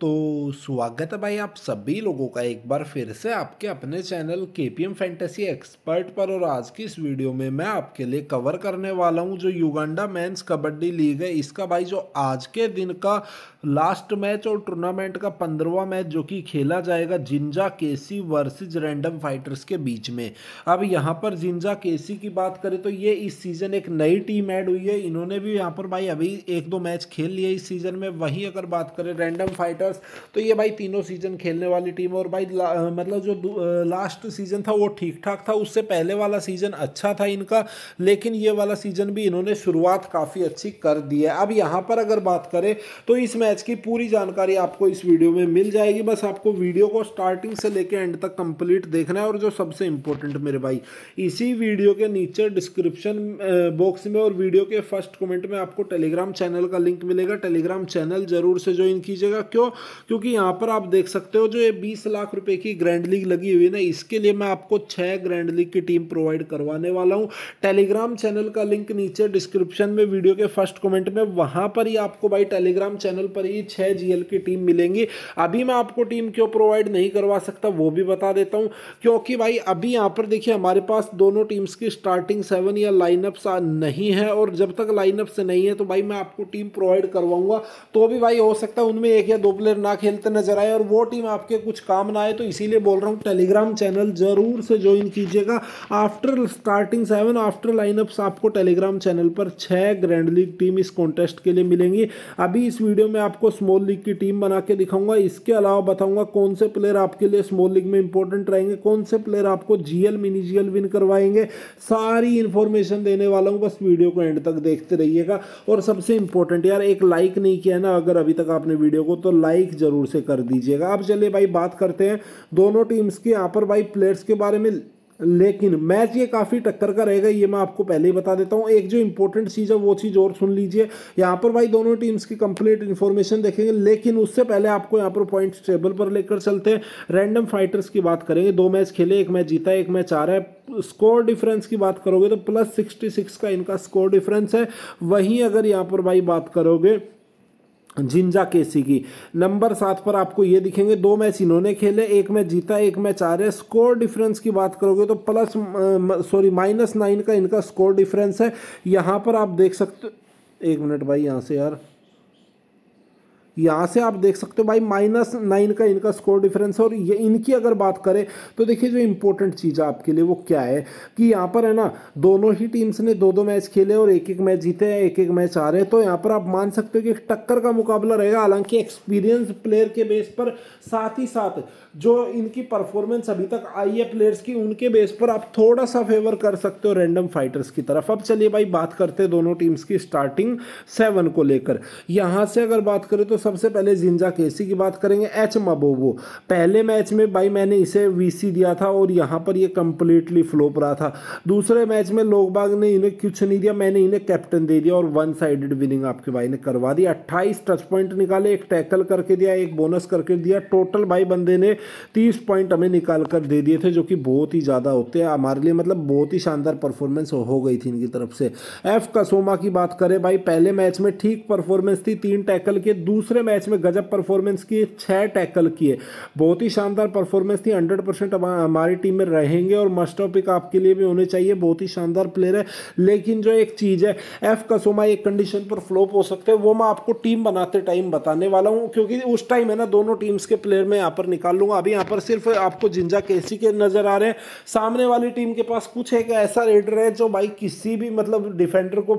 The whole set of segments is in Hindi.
तो स्वागत है भाई आप सभी लोगों का एक बार फिर से आपके अपने चैनल के पी एम फैंटेसी एक्सपर्ट पर और आज की इस वीडियो में मैं आपके लिए कवर करने वाला हूं जो युगांडा मेंस कबड्डी लीग है इसका भाई जो आज के दिन का लास्ट मैच और टूर्नामेंट का पंद्रवा मैच जो कि खेला जाएगा Jinja KC versus random fighters के बीच में अब यहाँ पर जिंजा केसी की बात करें तो ये इस सीज़न एक नई टीम ऐड हुई है इन्होंने भी यहाँ पर भाई अभी एक दो मैच खेल लिए इस सीज़न में वहीं अगर बात करें रैंडम फाइटर रॉयल्स तो ये भाई तीनों सीजन खेलने वाली टीम और भाई मतलब जो लास्ट सीजन था वो ठीक ठाक था उससे पहले वाला सीजन अच्छा था इनका लेकिन ये वाला सीजन भी इन्होंने शुरुआत काफ़ी अच्छी कर दी है अब यहाँ पर अगर बात करें तो इस मैच की पूरी जानकारी आपको इस वीडियो में मिल जाएगी बस आपको वीडियो को स्टार्टिंग से लेकर एंड तक कंप्लीट देखना है और जो सबसे इंपॉर्टेंट मेरे भाई इसी वीडियो के नीचे डिस्क्रिप्शन बॉक्स में और वीडियो के फर्स्ट कमेंट में आपको टेलीग्राम चैनल का लिंक मिलेगा टेलीग्राम चैनल जरूर से ज्वाइन कीजिएगा क्यों क्योंकि यहाँ पर आप देख सकते हो जो ये बीस लाख रुपए की ग्रैंड लीग लगी हुई है ना इसके लिए मैं आपको छः ग्रैंड लीग की टीम प्रोवाइड करवाने वाला हूँ टेलीग्राम चैनल का लिंक नीचे डिस्क्रिप्शन में वीडियो के फर्स्ट कमेंट में वहाँ पर ही आपको भाई टेलीग्राम चैनल पर ही छः जी की टीम मिलेंगी अभी मैं आपको टीम क्यों प्रोवाइड नहीं करवा सकता वो भी बता देता हूँ क्योंकि भाई अभी यहाँ पर देखिए हमारे पास दोनों टीम्स की स्टार्टिंग सेवन या लाइनअप्स नहीं है और जब तक लाइनअप्स नहीं है तो भाई मैं आपको टीम प्रोवाइड करवाऊंगा तो भी भाई हो सकता है उनमें एक या दो प्लेयर प्लेयर ना खेलते नजर आए और वो टीम आपके कुछ काम ना आए तो इसीलिए बोल रहा हूँ टेलीग्राम चैनल जरूर से ज्वाइन कीजिएगा after starting seven after lineups आपको टेलीग्राम चैनल पर छह ग्रैंड लीग टीम इस कॉन्टेस्ट के लिए मिलेंगी अभी इस वीडियो में आपको स्मॉल लीग की टीम बना के दिखाऊंगा इसके अलावा बताऊंगा कौन से प्लेयर आपके लिए स्मॉल लीग में इंपॉर्टेंट रहेंगे कौन से प्लेयर आपको जीएल मिनी जीएल विन करवाएंगे सारी इंफॉर्मेशन देने वाला हूँ बस वीडियो को एंड तक देखते रहिएगा और सबसे इंपॉर्टेंट यार एक लाइक नहीं किया ना अगर अभी तक आपने वीडियो को तो लाइक लाइक ज़रूर से कर दीजिएगा अब चलिए भाई बात करते हैं दोनों टीम्स के यहाँ पर भाई प्लेयर्स के बारे में लेकिन मैच ये काफ़ी टक्कर का रहेगा ये मैं आपको पहले ही बता देता हूँ एक जो इंपॉर्टेंट चीज़ है वो चीज़ और सुन लीजिए यहाँ पर भाई दोनों टीम्स की कंप्लीट इन्फॉर्मेशन देखेंगे लेकिन उससे पहले आपको यहाँ पर पॉइंट टेबल पर लेकर चलते हैं रैंडम फाइटर्स की बात करेंगे दो मैच खेले एक मैच जीता एक मैच आ रहा है स्कोर डिफरेंस की बात करोगे तो प्लस सिक्सटी का इनका स्कोर डिफरेंस है वहीं अगर यहाँ पर भाई बात करोगे जिंजा केसी की नंबर सात पर आपको ये दिखेंगे दो मैच इन्होंने खेले एक मैच जीता एक मैच आ है स्कोर डिफरेंस की बात करोगे तो प्लस सॉरी माइनस नाइन का इनका स्कोर डिफरेंस है यहाँ पर आप देख सकते एक मिनट भाई यहाँ से यार यहाँ से आप देख सकते हो भाई माइनस नाइन का इनका स्कोर डिफरेंस है और ये इनकी अगर बात करें तो देखिए जो इंपॉर्टेंट चीज़ है आपके लिए वो क्या है कि यहाँ पर है ना दोनों ही टीम्स ने दो दो मैच खेले और एक एक मैच जीते हैं एक एक मैच आ रहे हैं तो यहाँ पर आप मान सकते हो कि टक्कर का मुकाबला रहेगा हालांकि एक्सपीरियंस प्लेयर के बेस पर साथ ही साथ जो इनकी परफॉर्मेंस अभी तक आई है प्लेयर्स की उनके बेस पर आप थोड़ा सा फेवर कर सकते हो रैंडम फाइटर्स की तरफ अब चलिए भाई बात करते हैं दोनों टीम्स की स्टार्टिंग सेवन को लेकर यहाँ से अगर बात करें तो सबसे पहले जिंजा केसी की बात करेंगे एच मबोबो पहले मैच में भाई मैंने इसे वीसी दिया था और यहाँ पर ये कम्प्लीटली फ्लोप रहा था दूसरे मैच में लोग बाग ने इन्हें कुछ नहीं दिया मैंने इन्हें कैप्टन दे दिया और वन साइडेड विनिंग आपके भाई ने करवा दी अट्ठाईस टच पॉइंट निकाले एक टैकल करके दिया एक बोनस करके दिया टोटल भाई बंदे ने तीस पॉइंट हमें निकाल कर दे दिए थे जो कि बहुत ही ज़्यादा होते हैं हमारे लिए मतलब बहुत ही शानदार परफॉर्मेंस हो गई थी इनकी तरफ से एफ कसोमा की बात करें भाई पहले मैच में ठीक परफॉर्मेंस थी तीन टैकल के दूसरे दूसरे मैच में गजब परफॉर्मेंस किए छः टैकल किए बहुत ही शानदार परफॉर्मेंस थी हंड्रेड परसेंट हमारी टीम में रहेंगे और मस्ट ऑफ पिक आपके लिए भी होने चाहिए बहुत ही शानदार प्लेयर है लेकिन जो एक चीज़ है एफ कसोमा एक कंडीशन पर फ्लोप हो सकते हैं वो मैं आपको टीम बनाते टाइम बताने वाला हूँ क्योंकि उस टाइम है ना दोनों टीम्स के प्लेयर मैं यहाँ पर निकाल लूँगा अभी यहाँ पर सिर्फ आपको जिंजा केसी के नज़र आ रहे हैं सामने वाली टीम के पास कुछ एक ऐसा रेडर है जो भाई किसी भी मतलब डिफेंडर को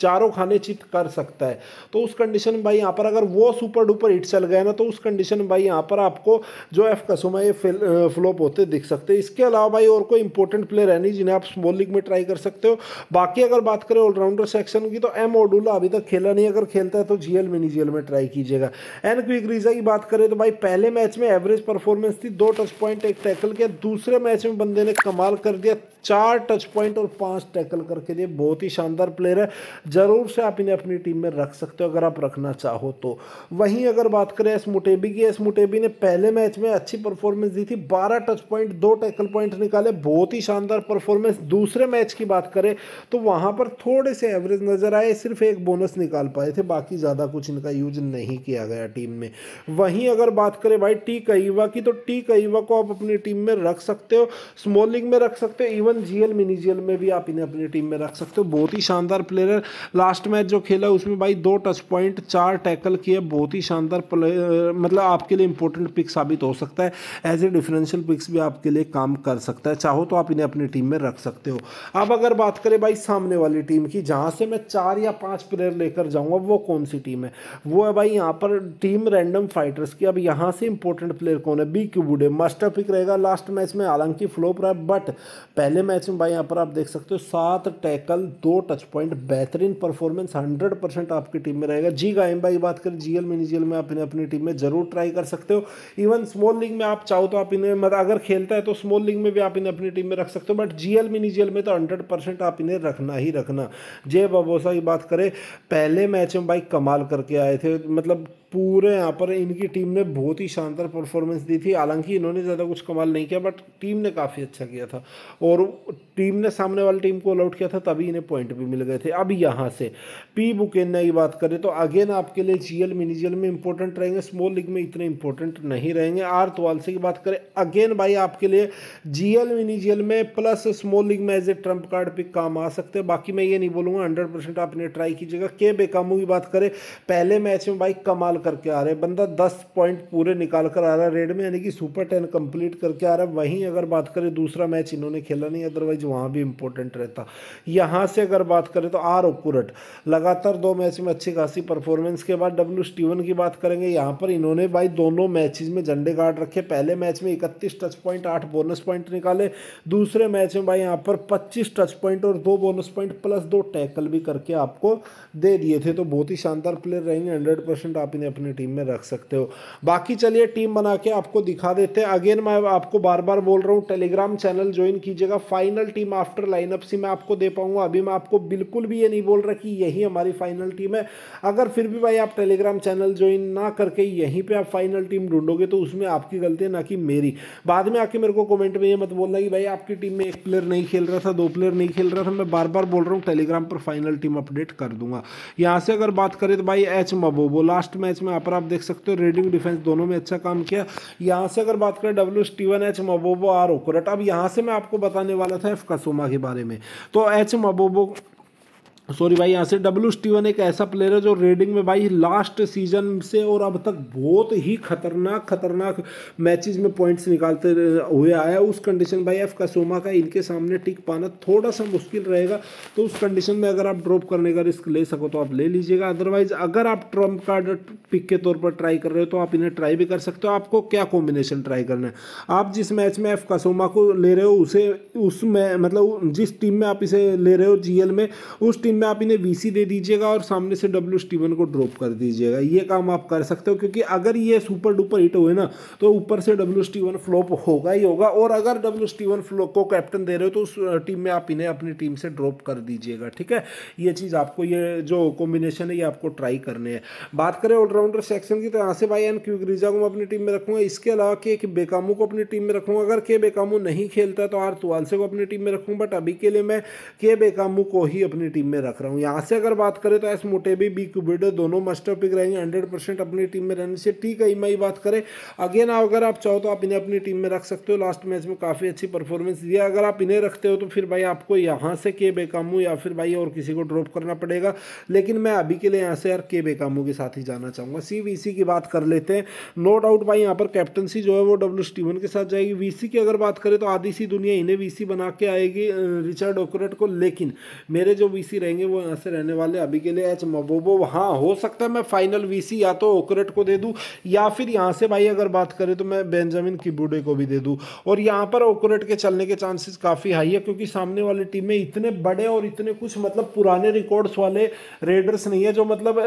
चारों खाने चित कर सकता है तो उस कंडीशन में भाई यहाँ पर अगर वो सुपर डुपर हिट चल गए ना तो उस कंडीशन में भाई यहाँ पर आपको जो एफ कसुमा ये फ्लॉप होते दिख सकते हैं इसके अलावा भाई और कोई इंपॉर्टेंट प्लेयर है नहीं जिन्हें आप स्मॉल लीग में ट्राई कर सकते हो बाकी अगर बात करें ऑलराउंडर सेक्शन की तो एम ओडूला अभी तक खेला नहीं अगर खेलता है तो जी एल मिनी में ट्राई कीजिएगा एन क्विक रीजा की बात करें तो भाई पहले मैच में एवरेज परफॉर्मेंस थी दो टच पॉइंट एक टैकल किया दूसरे मैच में बंदे ने कमाल कर दिया चार टच पॉइंट और पांच टैकल करके दिए बहुत ही शानदार प्लेयर है ज़रूर से आप इन्हें अपनी टीम में रख सकते हो अगर आप रखना चाहो तो वहीं अगर बात करें एस मुटेबी की एस मुटेबी ने पहले मैच में अच्छी परफॉर्मेंस दी थी बारह टच पॉइंट दो टैकल पॉइंट निकाले बहुत ही शानदार परफॉर्मेंस दूसरे मैच की बात करें तो वहाँ पर थोड़े से एवरेज नज़र आए सिर्फ एक बोनस निकाल पाए थे बाकी ज़्यादा कुछ इनका यूज नहीं किया गया टीम में वहीं अगर बात करें भाई टी कईवा की तो टी कईवा को आप अपनी टीम में रख सकते हो स्मॉल लीग में रख सकते हो इवन जीएल मिनी जीएल में भी आप इन्हें अपनी टीम में रख सकते हो बहुत ही शानदार प्लेयर लास्ट मैच जो खेला उसमें भाई दो टच पॉइंट चार टैकल किए बहुत ही शानदार मतलब आपके लिए इंपॉर्टेंट पिक साबित हो सकता है एज ए डिफरेंशियल पिक्स भी आपके लिए काम कर सकता है चाहो तो आप इन्हें अपनी टीम में रख सकते हो अब अगर बात करें भाई सामने वाली टीम की जहाँ से मैं चार या पाँच प्लेयर लेकर जाऊँगा वो कौन सी टीम है वो है भाई यहाँ पर टीम रैंडम फाइटर्स की अब यहाँ से इंपॉर्टेंट प्लेयर कौन है बी बुडे मास्टर पिक रहेगा लास्ट मैच में हालांकि फ्लोप रहा बट पहले मैच में भाई यहाँ पर आप देख सकते हो सात टैकल दो टच पॉइंट बेहतरीन इन परफॉर्मेंस हंड्रेड परसेंट आपकी टीम में रहेगा जी एम बाई बात करें एल मिनी जीएल में आप इन्हें अपनी टीम में जरूर ट्राई कर सकते हो इवन स्मॉल लीग में आप चाहो तो आप इन्हें मतलब अगर खेलता है तो स्मॉल लीग में भी आप इन्हें अपनी टीम में रख सकते हो बट जीएल मिनी जीएल में तो हंड्रेड परसेंट आप इन्हें रखना ही रखना जय बबोसा की बात करें पहले मैच में भाई कमाल करके आए थे मतलब पूरे यहाँ पर इनकी टीम ने बहुत ही शानदार परफॉर्मेंस दी थी हालांकि इन्होंने ज़्यादा कुछ कमाल नहीं किया बट टीम ने काफ़ी अच्छा किया था और टीम ने सामने वाली टीम को ऑलआउट किया था तभी इन्हें पॉइंट भी मिल गए थे अब यहाँ से पी बुकेन्ना की बात करें तो अगेन आपके लिए G L mini G L में इंपॉर्टेंट रहेंगे स्मॉल लीग में इतने इंपॉर्टेंट नहीं रहेंगे आर तोवालसे की बात करें अगेन भाई आपके लिए G L mini G L में प्लस स्मॉल लीग में as a trump card pick काम आ सकते हैं बाकी मैं ये नहीं बोलूँगा हंड्रेड परसेंट आपने ट्राई कीजिएगा के बेकामू की बात करें पहले मैच में भाई कमाल करके आ रहे हैं बंदा दस पॉइंट पूरे निकाल कर आ रहा है रेड में यानी कि सुपर टेन कंप्लीट करके आ रहा है वहीं अगर बात करें दूसरा मैच इन्होंने खेला नहीं अदरवाइज वहाँ भी इंपॉर्टेंट रहता यहाँ से अगर बात करें तो आर ओकुरट लगातार दो मैच में अच्छी खासी परफॉर्मेंस के बाद डब्ल्यू स्टीवन की बात करेंगे यहाँ पर इन्होंने भाई दोनों मैच में झंडे गाड़ रखे पहले मैच में इकतीस टच पॉइंट आठ बोनस पॉइंट निकाले दूसरे मैच में भाई यहाँ पर पच्चीस टच पॉइंट और दो बोनस पॉइंट प्लस दो टैकल भी करके आपको दे दिए थे तो बहुत ही शानदार प्लेयर रहेंगे हंड्रेड परसेंट आप इन्हें अपनी टीम में रख सकते हो बाकी चलिए टीम बना के आपको दिखा देते हैं अगेन मैं आपको बार बार बोल रहा हूँ टेलीग्राम चैनल ज्वाइन कीजिएगा फाइनल टीम आफ्टर लाइनअप से मैं आपको दे पाऊंगा अभी मैं आपको बिल्कुल भी ये नहीं बोल रहा कि यही हमारी फाइनल टीम है अगर फिर भी भाई आप टेलीग्राम चैनल ज्वाइन ना करके यहीं पर आप फाइनल टीम ढूंढोगे तो उसमें आपकी गलती है ना कि मेरी बाद में आके मेरे को कॉमेंट में ये मत बोलना कि भाई आपकी टीम में एक प्लेयर नहीं खेल रहा था दो प्लेयर नहीं खेल रहा था मैं बार बार बोल रहा हूँ टेलीग्राम पर फाइनल टीम अपडेट कर दूंगा यहाँ से अगर बात करें तो भाई एच मबोबो लास्ट मैच इसमें यहाँ पर आप देख सकते हो रेडिंग डिफेंस दोनों में अच्छा काम किया यहाँ से अगर बात करें W T one H Mbobo R Okoret अब यहाँ से मैं आपको बताने वाला था एफ कसोमा के बारे में तो एच मबोबो सॉरी भाई यहाँ से डब्ल्यू स्टीवन एक ऐसा प्लेयर है जो रेडिंग में भाई लास्ट सीजन से और अब तक बहुत ही खतरनाक खतरनाक मैचेस में पॉइंट्स निकालते हुए आया उस कंडीशन भाई एफ कसोमा का इनके सामने टिक पाना थोड़ा सा मुश्किल रहेगा तो उस कंडीशन में अगर आप ड्रॉप करने का रिस्क ले सको तो आप ले लीजिएगा अदरवाइज अगर आप ट्रम्प कार्ड पिक के तौर पर ट्राई कर रहे हो तो आप इन्हें ट्राई भी कर सकते हो आपको क्या कॉम्बिनेशन ट्राई करना है आप जिस मैच में एफ कसोमा को ले रहे हो उसे उस मतलब जिस टीम में आप इसे ले रहे हो जी में उस टीम गेम में आप इन्हें वीसी दे दीजिएगा और सामने से डब्ल्यू स्टीवन को ड्रॉप कर दीजिएगा ये काम आप कर सकते हो क्योंकि अगर ये सुपर डुपर हिट हुए ना तो ऊपर से डब्ल्यू स्टीवन फ्लॉप होगा ही होगा और अगर डब्ल्यू स्टीवन को कैप्टन दे रहे हो तो उस टीम में आप इन्हें अपनी टीम से ड्रॉप कर दीजिएगा ठीक है ये चीज़ आपको ये जो कॉम्बिनेशन है ये आपको ट्राई करने है बात करें ऑलराउंडर सेक्शन की तो यहाँ से भाई एन क्यू ग्रीजा को मैं अपनी टीम में रखूंगा इसके अलावा के बेकामू को अपनी टीम में रखूंगा अगर के बेकामू नहीं खेलता तो आर तुआलसे को अपनी टीम में रखूँगा बट अभी के लिए मैं के बेकामू को ही अपनी टीम में रख रहा हूँ यहाँ से अगर बात करें तो एस मोटेबी बी क्यूबिडो दोनों मस्टर पिक रहेंगे हंड्रेड परसेंट अपनी टीम में रहने से ठीक है ई बात करें अगेन अगर आप चाहो तो आप इन्हें अपनी टीम में रख सकते हो लास्ट मैच में काफ़ी अच्छी परफॉर्मेंस दी अगर आप इन्हें रखते हो तो फिर भाई आपको यहाँ से के बेकामू या फिर भाई और किसी को ड्रॉप करना पड़ेगा लेकिन मैं अभी के लिए यहाँ से यार के बेकामू के साथ ही जाना चाहूँगा सी की बात कर लेते हैं नो डाउट भाई यहाँ पर कैप्टनसी जो है वो डब्ल्यू स्टीवन के साथ जाएगी वीसी की अगर बात करें तो आधी सी दुनिया इन्हें वीसी बना के आएगी रिचर्ड ओकरेट को लेकिन मेरे जो वीसी रहेंगे रहेंगे वो यहाँ से रहने वाले अभी के लिए एच मबोबो हाँ हो सकता है मैं फाइनल वीसी या तो ओकरेट को दे दूँ या फिर यहाँ से भाई अगर बात करें तो मैं बेंजामिन किबूडे को भी दे दूँ और यहाँ पर ओकरेट के चलने के चांसेस काफ़ी हाई है क्योंकि सामने वाली टीम में इतने बड़े और इतने कुछ मतलब पुराने रिकॉर्ड्स वाले रेडर्स नहीं है जो मतलब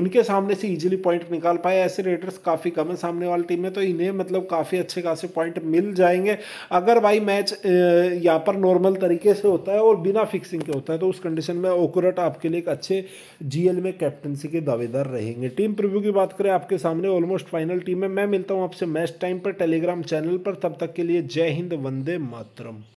इनके सामने से ईजिली पॉइंट निकाल पाए ऐसे रेडर्स काफ़ी कम है सामने वाली टीम में तो इन्हें मतलब काफ़ी अच्छे खासे पॉइंट मिल जाएंगे अगर भाई मैच यहाँ पर नॉर्मल तरीके से होता है और बिना फिक्सिंग के होता है तो उस कंडीशन कॉम्बिनेशन में ओकुरट आपके लिए एक अच्छे जीएल में कैप्टनसी के दावेदार रहेंगे टीम प्रिव्यू की बात करें आपके सामने ऑलमोस्ट फाइनल टीम में मैं मिलता हूँ आपसे मैच टाइम पर टेलीग्राम चैनल पर तब तक के लिए जय हिंद वंदे मातरम